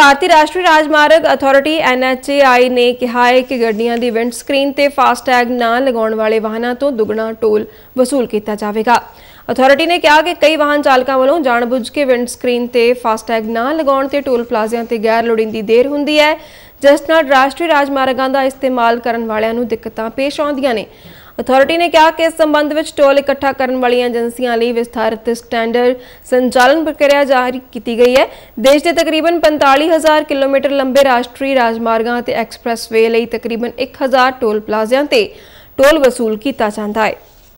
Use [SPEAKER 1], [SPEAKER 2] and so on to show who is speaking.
[SPEAKER 1] ਭਾਰਤੀ ਰਾਸ਼ਟਰੀ ਰਾਜਮਾਰਗ authority NHAI ਨੇ ਕਿਹਾ ਹੈ ਕਿ ਗੱਡੀਆਂ ਦੀ ਵਿੰਡ ਸਕਰੀਨ ਤੇ ਫਾਸਟੈਗ ਨਾ ਲਗਾਉਣ ਵਾਲੇ ਵਾਹਨਾਂ ਤੋਂ ਦੁੱਗਣਾ ਟੋਲ ਵਸੂਲ ਕੀਤਾ ਜਾਵੇਗਾ ਅਥਾਰਟੀ ਨੇ ਕਿਹਾ ਕਿ ਕਈ ਵਾਹਨ ਚਾਲਕਾਂ ਵੱਲੋਂ ਜਾਣਬੁੱਝ ਕੇ ਵਿੰਡ ਸਕਰੀਨ ਤੇ ਫਾਸਟੈਗ ਨਾ ਲਗਾਉਣ ਤੇ ਟੋਲ ਪਲਾਜ਼ਿਆਂ ਤੇ ਗੈਰ ਲੋੜੀਂਦੀ ਦੇਰ ਹੁੰਦੀ ਹੈ ਜਿਸ ਨਾਲ ਰਾਸ਼ਟਰੀ ਰਾਜਮਾਰਗਾਂ ਦਾ ਇਸਤੇਮਾਲ ਕਰਨ ਵਾਲਿਆਂ ਨੂੰ ਦਿੱਕਤਾਂ ਪੇਸ਼ ਆਉਂਦੀਆਂ ਨੇ ਅਥਾਰਟੀ ਨੇ ਕਿਹਾ ਕਿ ਇਸ ਸੰਬੰਧ ਵਿੱਚ ਟੋਲ ਇਕੱਠਾ ਕਰਨ ਵਾਲੀਆਂ ਏਜੰਸੀਆਂ ਲਈ ਵਿਸਥਾਰਿਤ ਸਟੈਂਡਰਡ ਸੰਚਾਲਨ ਪ੍ਰਕਿਰਿਆ ਜਾਰੀ ਕੀਤੀ ਗਈ ਹੈ ਦੇਸ਼ ਦੇ ਤਕਰੀਬਨ 45000 ਕਿਲੋਮੀਟਰ ਲੰਬੇ ਰਾਸ਼ਟਰੀ ਰਾਜਮਾਰਗਾਂ ਅਤੇ ਐਕਸਪ੍ਰੈਸਵੇ ਲਈ ਤਕਰੀਬਨ 1000 ਟੋਲ ਪਲਾਜ਼ਿਆਂ ਤੇ ਟੋਲ ਵਸੂਲ ਕੀਤਾ ਜਾਂਦਾ ਹੈ